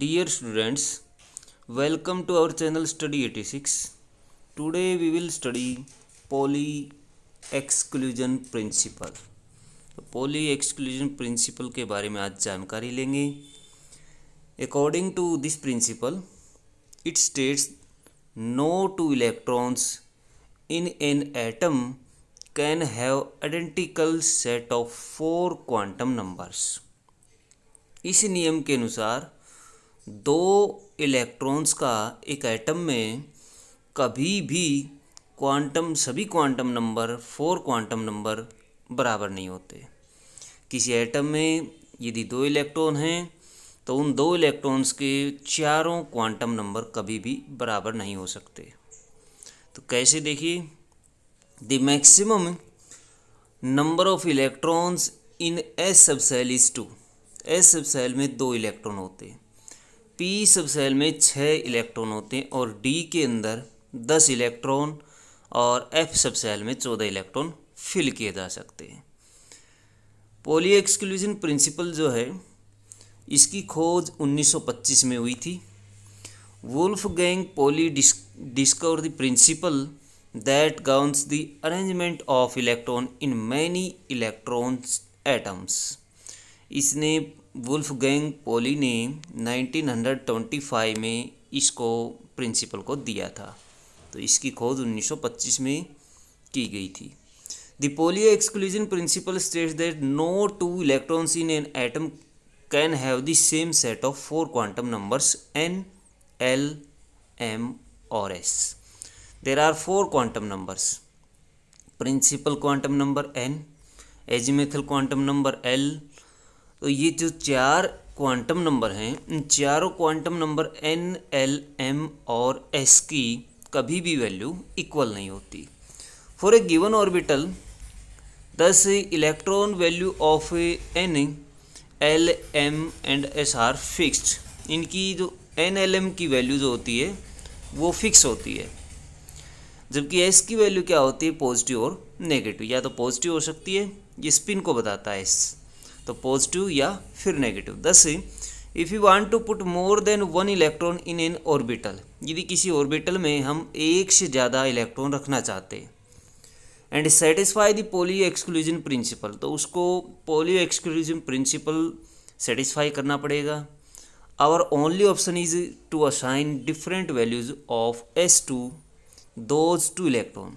Dear students, welcome to our channel Study 86. Today we will study poly exclusion principle. तो poly exclusion principle के बारे में आज जानकारी लेंगे According to this principle, it states no two electrons in an atom can have identical set of four quantum numbers. इस नियम के अनुसार दो इलेक्ट्रॉन्स का एक एटम में कभी भी क्वांटम सभी quantum number four quantum number बराबर नहीं होते किसी एटम में यदि दो इलेक्ट्रॉन हैं तो उन दो इलेक्ट्रॉन्स के चारों क्वांटम नंबर कभी भी बराबर नहीं हो सकते तो कैसे देखिए the maximum number of electrons in S subshell is two S subshell में दो इलेक्ट्रॉन होते हैं पी सब सेल में छः इलेक्ट्रॉन होते हैं और डी के अंदर दस इलेक्ट्रॉन और एफ सब सेल में चौदह इलेक्ट्रॉन फिल किए जा सकते हैं पोली एक्सक्लूजन प्रिंसिपल जो है इसकी खोज 1925 में हुई थी Wolfgang Pauli discovered the principle that governs the arrangement of electron in many electrons atoms इसने वुल्फ गैंग पोली ने 1925 में इसको प्रिंसिपल को दिया था तो इसकी खोज 1925 में की गई थी the Pauli exclusion principle states that no two electrons in an atom can have the same set of four quantum numbers N L M और S there are four quantum numbers principal quantum number N azimuthal quantum number L तो ये जो चार quantum number हैं इन चारों quantum number N L M और S की कभी भी वैल्यू इक्वल नहीं होती फॉर ए गिवन ऑर्बिटल दस electron value of N L M and S are fixed इनकी जो एन एल एम की वैल्यू जो होती है वो फिक्स होती है जबकि एस की वैल्यू क्या होती है पॉजिटिव और नेगेटिव या तो पॉजिटिव हो सकती है ये स्पिन को बताता है एस तो पॉजिटिव या फिर नेगेटिव दस if you want to put more than one electron in an orbital यदि किसी ऑर्बिटल में हम एक से ज़्यादा इलेक्ट्रॉन रखना चाहते हैं and satisfy the Pauli exclusion principle तो उसको पोलियो एक्सक्लूजन प्रिंसिपल सेटिस्फाई करना पड़ेगा our only option is to assign different values of S to those two electron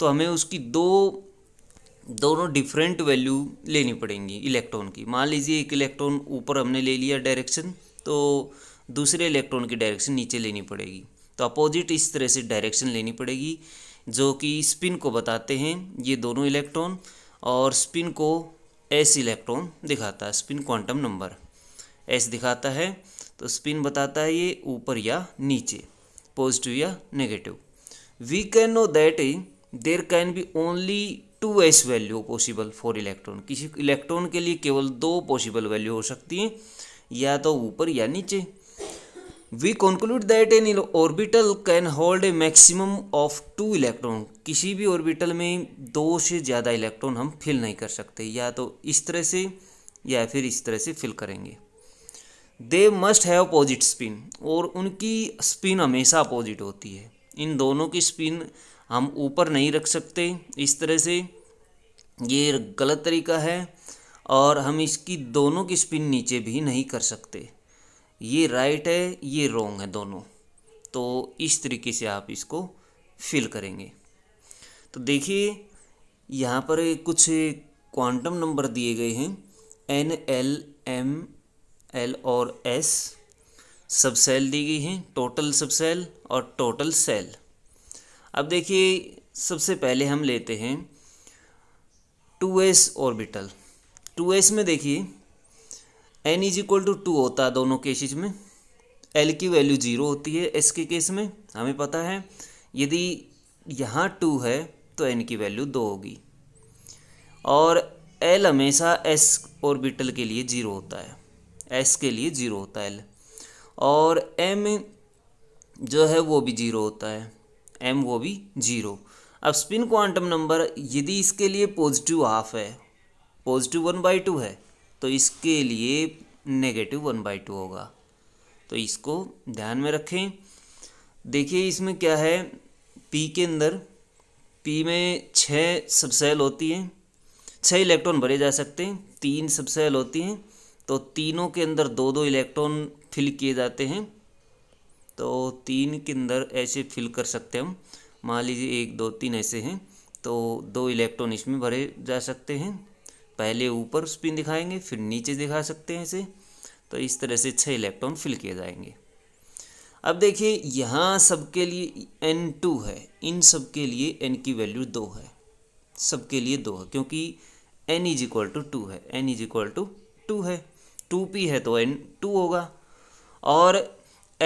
तो हमें उसकी दो दोनों डिफरेंट वैल्यू लेनी पड़ेंगी इलेक्ट्रॉन की मान लीजिए एक इलेक्ट्रॉन ऊपर हमने ले लिया डायरेक्शन तो दूसरे इलेक्ट्रॉन की डायरेक्शन नीचे लेनी पड़ेगी तो अपोजिट इस तरह से डायरेक्शन लेनी पड़ेगी जो कि स्पिन को बताते हैं ये दोनों इलेक्ट्रॉन और स्पिन को एस इलेक्ट्रॉन दिखाता है स्पिन क्वांटम नंबर एस दिखाता है तो स्पिन बताता है ये ऊपर या नीचे पॉजिटिव या negative we can know that there can be only two S value possible for electron किसी इलेक्ट्रॉन के लिए केवल दो पॉसिबल वैल्यू हो सकती हैं या तो ऊपर या नीचे we conclude that an orbital can hold a maximum of two electron किसी भी ऑर्बिटल में दो से ज़्यादा इलेक्ट्रॉन हम फिल नहीं कर सकते या तो इस तरह से या फिर इस तरह से फिल करेंगे they must have opposite spin और उनकी स्पिन हमेशा अपोजिट होती है इन दोनों की स्पिन हम ऊपर नहीं रख सकते इस तरह से ये गलत तरीका है और हम इसकी दोनों की स्पिन नीचे भी नहीं कर सकते ये राइट है ये रॉन्ग है दोनों तो इस तरीके से आप इसको फिल करेंगे तो देखिए यहाँ पर कुछ क्वांटम नंबर दिए गए हैं एन एल एम एल और एस सब सेल दी गई हैं टोटल सब सेल और टोटल सेल अब देखिए सबसे पहले हम लेते हैं two S orbital two S में देखिए N is equal to two होता है दोनों केसेज में एल की वैल्यू जीरो होती है एस के केस में हमें पता है यदि यहाँ टू है तो एन की वैल्यू दो होगी और एल हमेशा एस ऑर्बिटल के लिए जीरो होता है एस के लिए जीरो होता है एल और एम जो है वो भी जीरो होता है एम वो भी जीरो अब स्पिन क्वांटम नंबर यदि इसके लिए पॉजिटिव हाफ है पॉजिटिव वन बाई टू है तो इसके लिए नेगेटिव वन बाई टू होगा तो इसको ध्यान में रखें देखिए इसमें क्या है पी के अंदर पी में छः सबसेल होती हैं छः इलेक्ट्रॉन भरे जा सकते हैं तीन सबसेल होती हैं तो तीनों के अंदर दो दो इलेक्ट्रॉन फिल किए जाते हैं तो तीन के अंदर ऐसे फिल कर सकते हैं हम मान लीजिए एक दो तीन ऐसे हैं तो दो इलेक्ट्रॉन इसमें भरे जा सकते हैं पहले ऊपर स्पिन दिखाएंगे फिर नीचे दिखा सकते हैं इसे तो इस तरह से छः इलेक्ट्रॉन फिल किए जाएंगे अब देखिए यहाँ सबके लिए एन टू है इन सब के लिए एन की वैल्यू दो है सबके लिए दो है क्योंकि N is equal to two है N is equal to two है टू पी है तो एन टू होगा और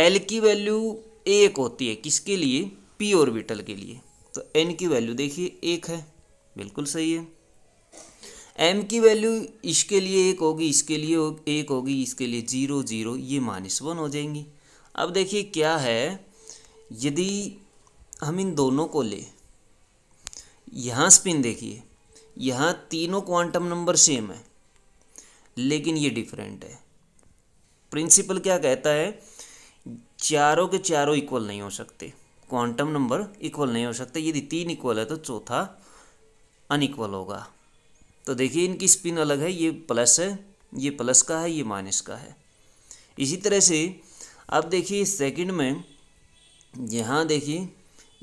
एल की वैल्यू एक होती है किसके लिए पी ऑर्बिटल के लिए तो एन की वैल्यू देखिए एक है बिल्कुल सही है एम की वैल्यू इसके लिए एक होगी इसके लिए एक होगी इसके लिए जीरो जीरो ये माइनस वन हो जाएंगी अब देखिए क्या है यदि हम इन दोनों को ले यहाँ स्पिन देखिए यहाँ तीनों क्वांटम नंबर सेम है लेकिन ये डिफरेंट है प्रिंसिपल क्या कहता है चारों के चारों इक्वल नहीं हो सकते क्वांटम नंबर इक्वल नहीं हो सकते यदि तीन इक्वल है तो चौथा अनइक्वल होगा तो देखिए इनकी स्पिन अलग है ये प्लस है ये प्लस का है ये माइनस का है इसी तरह से अब देखिए सेकंड में यहाँ देखिए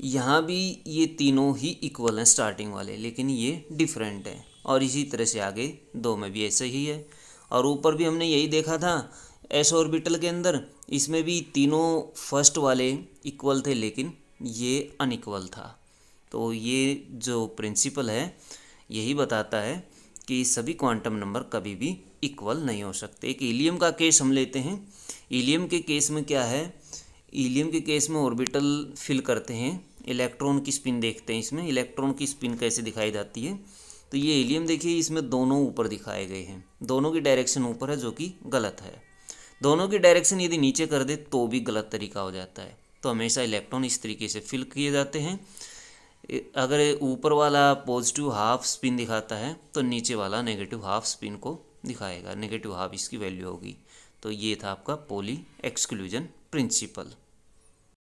यहाँ भी ये तीनों ही इक्वल हैं स्टार्टिंग वाले लेकिन ये डिफरेंट हैं और इसी तरह से आगे दो में भी ऐसे ही है और ऊपर भी हमने यही देखा था एस ऑर्बिटल के अंदर इसमें भी तीनों फर्स्ट वाले इक्वल थे लेकिन ये अनइक्वल था तो ये जो प्रिंसिपल है यही बताता है कि सभी क्वांटम नंबर कभी भी इक्वल नहीं हो सकते एक इलियम का केस हम लेते हैं इलियम के केस में क्या है इलियम के केस में ऑर्बिटल फिल करते हैं इलेक्ट्रॉन की स्पिन देखते हैं इसमें इलेक्ट्रॉन की स्पिन कैसे दिखाई जाती है तो ये इलियम देखिए इसमें दोनों ऊपर दिखाए गए हैं दोनों की डायरेक्शन ऊपर है जो कि गलत है दोनों की डायरेक्शन यदि नीचे कर दे तो भी गलत तरीका हो जाता है तो हमेशा इलेक्ट्रॉन इस तरीके से फिल किए जाते हैं अगर ऊपर वाला पॉजिटिव हाफ स्पिन दिखाता है तो नीचे वाला नेगेटिव हाफ स्पिन को दिखाएगा नेगेटिव हाफ इसकी वैल्यू होगी तो ये था आपका पोली एक्सक्लूजन प्रिंसिपल